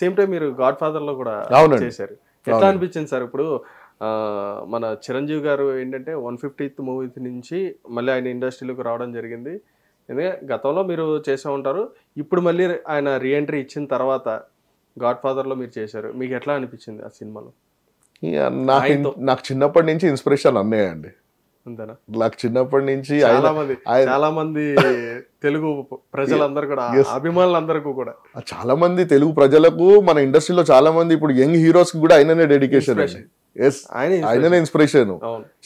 Same time మీరు Godfather లో కూడా చేశారు ఎట్లా అనిపించింది సార్ ఇప్పుడు మన చిరంజీవి గారు ఏంటంటే వన్ ఫిఫ్టీత్ మూవీ నుంచి మళ్ళీ ఆయన ఇండస్ట్రీలోకి రావడం జరిగింది ఎందుకంటే గతంలో మీరు చేసే ఉంటారు ఇప్పుడు మళ్ళీ ఆయన రీఎంట్రీ ఇచ్చిన తర్వాత గాడ్ ఫాదర్లో మీరు చేశారు మీకు ఎట్లా అనిపించింది ఆ సినిమాలో నాకు నాకు చిన్నప్పటి నుంచి ఇన్స్పిరేషన్ అన్నాయండి నాకు చిన్నప్పటి నుంచి చాలా మంది తెలుగు ప్రజలందరూ కూడా అభిమానులందరికీ కూడా చాలా మంది తెలుగు ప్రజలకు మన ఇండస్ట్రీలో చాలా మంది ఇప్పుడు యంగ్ హీరోస్ కూడా ఆయననే డెడికేషన్ ఎస్ ఆయననే ఇన్స్పిరేషన్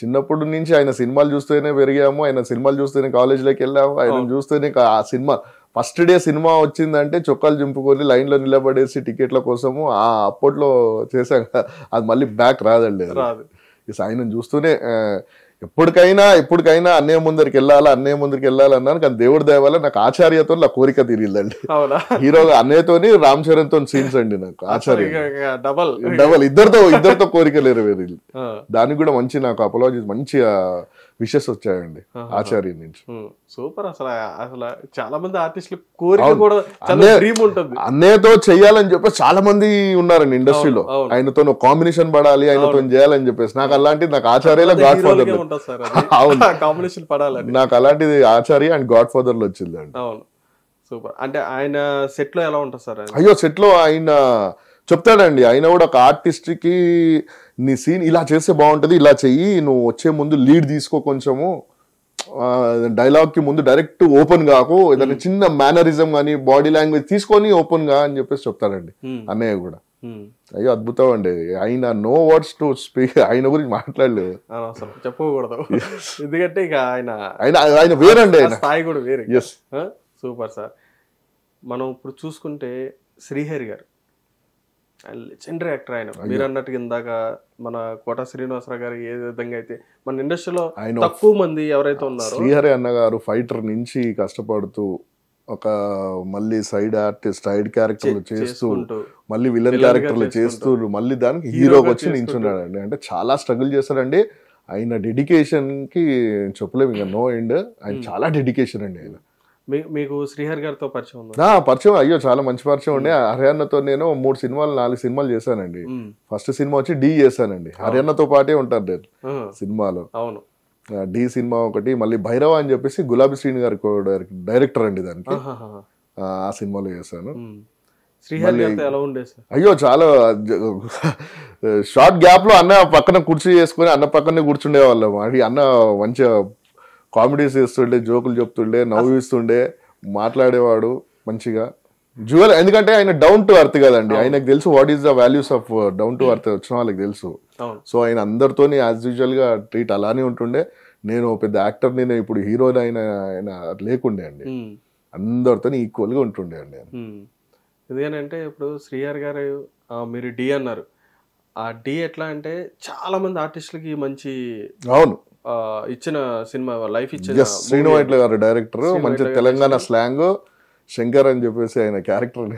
చిన్నప్పటి నుంచి ఆయన సినిమాలు చూస్తేనే పెరిగాము ఆయన సినిమాలు చూస్తేనే కాలేజీలోకి వెళ్ళాము ఆయన చూస్తేనే ఆ సినిమా ఫస్ట్ డే సినిమా వచ్చిందంటే చొక్కాలు చింపుకొని లో నిలబడేసి టికెట్ల కోసము ఆ అప్పట్లో చేశాం అది మళ్ళీ బ్యాక్ రాదండి ఆయన చూస్తూనే ఎప్పటికైనా ఎప్పటికైనా అన్నయ్య ముందరికి వెళ్ళాలా అన్నయ్య ముందరికి వెళ్ళాలన్నాను కానీ దేవుడి దయ నాకు ఆచార్యతో నా కోరిక తీరిందండి హీరోగా అన్నయ్యతోని రామ్ చరణ్ తో సీన్స్ అండి నాకు ఆచార్య డబల్ డబల్ ఇద్దరితో ఇద్దరితో కోరిక లేరు వేరే దానికి కూడా మంచి నాకు అపాలజీస్ మంచిగా విషెస్ వచ్చాయండి ఆచార్య నుంచి సూపర్ అసలు అసలు చాలా మంది ఆర్టిస్టులు కోరిక కూడా ఉంటుంది అన్నయ్యతో చేయాలని చెప్పేసి చాలా మంది ఉన్నారండి ఇండస్ట్రీలో ఆయనతో కాంబినేషన్ పడాలి ఆయనతో చేయాలని చెప్పేసి నాకు అలాంటిది నాకు ఆచార్యలో గాడ్ ఫాదర్ కాంబినేషన్ పడాలి నాకు అలాంటిది ఆచార్య అండ్ గాడ్ ఫాదర్ లో వచ్చింది అండి సూపర్ అంటే ఆయన సెట్ లో ఎలా ఉంటారు సార్ అయ్యో సెట్ లో ఆయన చెప్తాడండి ఆయన కూడా ఒక ఆర్టిస్ట్ కి నీ సీన్ ఇలా చేస్తే బాగుంటుంది ఇలా చెయ్యి నువ్వు వచ్చే ముందు లీడ్ తీసుకో కొంచెము డైలాగ్ కి ముందు డైరెక్ట్ ఓపెన్ కాకు ఏదైనా చిన్న మేనరిజం కానీ బాడీ లాంగ్వేజ్ తీసుకొని ఓపెన్ గా అని చెప్పేసి చెప్తాడండి అన్నయ్య కూడా అయ్యో అద్భుతం అండి ఆయన నో వర్డ్స్ టు స్పీక్ ఆయన గురించి మాట్లాడలేదు చెప్పకూడదు ఎందుకంటే ఇక ఆయన ఆయన ఆయన వేరండి ఆయన స్థాయి కూడా వేరే సూపర్ సార్ మనం ఇప్పుడు చూసుకుంటే శ్రీహరి గారు లెజెండరీ యాక్టర్ ఆయన మీరు అన్నట్టు ఇందాక మన కోట శ్రీనివాసరావు గారు ఏ విధంగా అయితే మన ఇండస్ట్రీలో తక్కువ మంది ఎవరైతే ఉన్నారో శ్రీహరి అన్నగారు ఫైటర్ నుంచి కష్టపడుతూ ఒక మళ్ళీ సైడ్ ఆర్టిస్ట్ సైడ్ క్యారెక్టర్లు చేస్తూ మళ్ళీ విలన్ క్యారెక్టర్లు చేస్తూ మళ్ళీ దానికి హీరోగా వచ్చి నించున్నాడండి అంటే చాలా స్ట్రగుల్ చేస్తాడండి ఆయన డెడికేషన్కి చెప్పలేము ఇంకా నో ఎండ్ ఆయన hmm. చాలా డెడికేషన్ అండి ఆయన మీకు శ్రీహర్ గారితో పరిచయం పరిచయం అయ్యో చాలా మంచి పరిచయం ఉండే హర్యానాతో నేను మూడు సినిమాలు నాలుగు సినిమాలు చేశానండి ఫస్ట్ సినిమా వచ్చి డీ చేశానండి హర్యానాతో పాటే ఉంటారు నేను సినిమాలో అవును డి సినిమా ఒకటి మళ్ళీ భైరవ అని చెప్పేసి గులాబీ శ్రీని గారి డైరెక్టర్ అండి దానికి ఆ సినిమాలో చేశాను అయ్యో చాలా షార్ట్ గ్యాప్ లో అన్న పక్కన కుర్చీ చేసుకుని అన్న పక్కనే కూర్చుండే వాళ్ళం అన్న మంచిగా కామెడీస్ చేస్తుండే జోకులు చెప్తుండే నవ్విస్తుండే మాట్లాడేవాడు మంచిగా జ్యువెల్ ఎందుకంటే ఆయన డౌన్ టు అర్త్ కదండి ఆయనకు తెలుసు what is the values of down to earth వచ్చిన వాళ్ళకి తెలుసు సో ఆయన అందరితోని యాజ్ యూజువల్గా ట్రీట్ అలానే ఉంటుండే నేను పెద్ద యాక్టర్ నేను ఇప్పుడు హీరోయిన్ అయిన ఆయన లేకుండే అండి అందరితో ఈక్వల్గా ఉంటుండే అండి ఎందుకంటే ఇప్పుడు శ్రీహర్ గారు మీరు డి అన్నారు ఆ డి ఎట్లా అంటే చాలా మంది ఆర్టిస్టులకి మంచి అవును ఇచ్చిన సినిమా లైఫ్ ఇచ్చిన శ్రీను గారు డైరెక్టర్ మంచి తెలంగాణ స్లాంగ్ శంకర్ అని చెప్పేసి ఆయన క్యారెక్టర్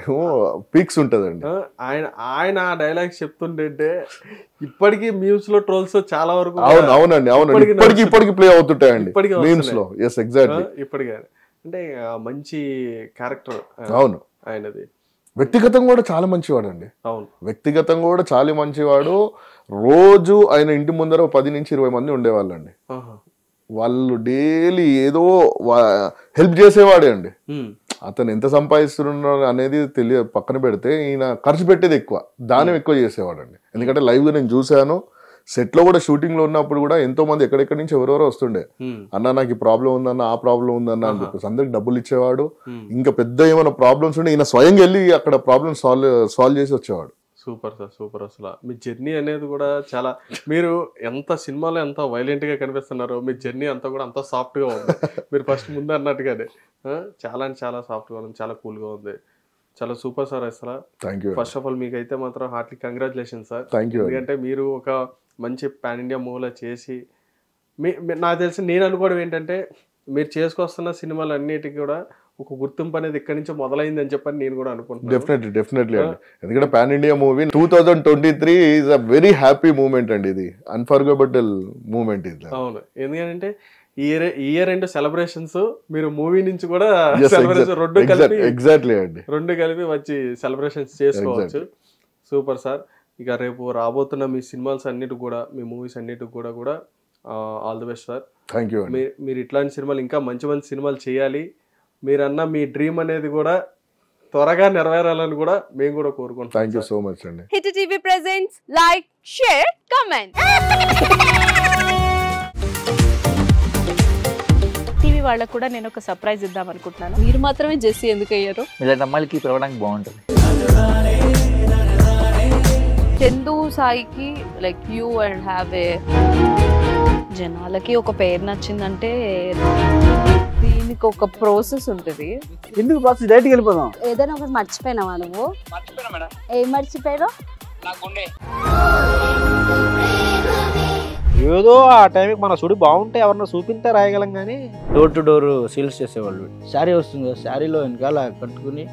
పీక్స్ ఉంటుందండి ఆయన ఆయన ఆ డైలాగ్స్ చెప్తుంటే ఇప్పటికీ మీమ్స్ లో ట్రోల్స్ చాలా వరకు అవును అవునండి అవునండి ఇప్పటికి ఇప్పటికి ప్లే అవుతుంటాయండి మీమ్స్ లో ఎస్ ఎగ్జాక్ట్లీ ఇప్పటికే అంటే మంచి క్యారెక్టర్ అవును ఆయనది వ్యక్తిగతం కూడా చాలా మంచివాడు అండి కూడా చాలా మంచివాడు రోజు ఆయన ఇంటి ముందర పది నుంచి ఇరవై మంది ఉండేవాళ్ళు అండి వాళ్ళు డైలీ ఏదో హెల్ప్ చేసేవాడే అండి అతను ఎంత సంపాదిస్తున్నాడు అనేది తెలియ పక్కన పెడితే ఈయన ఖర్చు పెట్టేది ఎక్కువ దానం ఎక్కువ చేసేవాడు అండి ఎందుకంటే లైవ్గా నేను చూశాను సెట్ లో కూడా షూటింగ్ లో ఉన్నప్పుడు కూడా ఎంతో మంది ఎక్కడెక్కడి నుంచి ఎవరెవరో వస్తుండే అన్న నాకు ఈ ప్రాబ్లం ఉందన్న ఆ ప్రాబ్లం ఉందన్న అని చెప్పేసి అందరికి డబ్బులు ఇచ్చేవాడు ఇంకా పెద్ద ఏమైనా ప్రాబ్లమ్స్ ఉండే ఈయన స్వయంగా వెళ్ళి అక్కడ ప్రాబ్లమ్ సాల్వ్ సాల్వ్ చేసి వచ్చేవాడు సూపర్ సార్ సూపర్ అసలు మీ జర్నీ అనేది కూడా చాలా మీరు ఎంత సినిమాలో ఎంత వైలెంట్ గా కనిపిస్తున్నారో మీ జర్నీ అంతా కూడా అంత సాఫ్ట్ గా ఉంది మీరు ఫస్ట్ ముందు అన్నట్టుగానే చాలా చాలా గా ఉంది చాలా కూల్ గా ఉంది చాలా సూపర్ సార్ అసలు thank you first of all మీకు అయితే మాత్రం heartly congratulation sir thank you ఎందుకంటే మీరు ఒక మంచి పాన్ ఇండియా మూవీలో చేసి మీ నాకు తెలిసి నేను అనుకోవడం ఏంటంటే మీరు చేసుకొస్తున్న సినిమాలు అన్నిటికీ కూడా ఒక గుర్తింపు అనేది ఇక్కడి నుంచి మొదలైంది అని చెప్పని నేను కూడా అనుకుంటున్నాను డెఫినెట్లీ డెఫినెట్లీ అండి ఎందుకంటే pan India movie two thousand twenty three is a very happy moment అండి ఇది అన్ఫర్గబుల్ మూమెంట్ ఇది అవును ఎందుకంటే ఇయర్ ఇయర్ ఎండ్ సెలబ్రేషన్స్ మీరు మూవీ నుంచి కూడా సెలబ్రేషన్ రెండు కలిపి ఎగ్జాక్ట్లీ అండి రెండు కలిపి వచ్చి సెలబ్రేషన్స్ చేసుకోవచ్చు సూపర్ సార్ ఇక రేపు రాబోతున్న మీ సినిమాస్ అన్నిటి కూడా మీ మూవీస్ అన్నిటి కూడా కూడా all the best sir thank you మీరు ఇట్లాంటి సినిమాలు ఇంకా మంచి మంచి సినిమాలు చేయాలి మీరన్న మీ డ్రీమ్ అనేది కూడా త్వరగా నెరవేరాలని కూడా మేము కూడా కోరుకుంటాం థ్యాంక్ యూ సో మచ్ అండి hit TV presents like share comment వాళ్ళకు కూడా నేను ఒక సర్ప్రైజ్ ఇద్దాం అనుకుంటున్నాను మీరు మాత్రమే జెస్సీ ఎందుకు అయ్యారు ఇలాంటి అమ్మాయిలకి పిలవడానికి బాగుంటుంది చందు సాయికి like you and have a జనాలకి ఒక పేరు నచ్చిందంటే దీనికి ఒక ప్రాసెస్ ఉంటుంది ఎందుకు ప్రాసెస్ డైరెక్ట్ వెళ్ళిపోదాం ఏదైనా ఒకటి మర్చిపోయినావా నువ్వు మర్చిపోయినా మేడం ఏం మర్చిపోయావు నాకు ఉండే ఏదో ఆ టైంకి మన సుడి బాగుంటే ఎవరన్నా చూపిస్తే రాయగలం కానీ డోర్ టు డోర్ సేల్స్ చేసేవాళ్ళు శారీ వస్తుంది శారీలో వెనకాల కట్టుకుని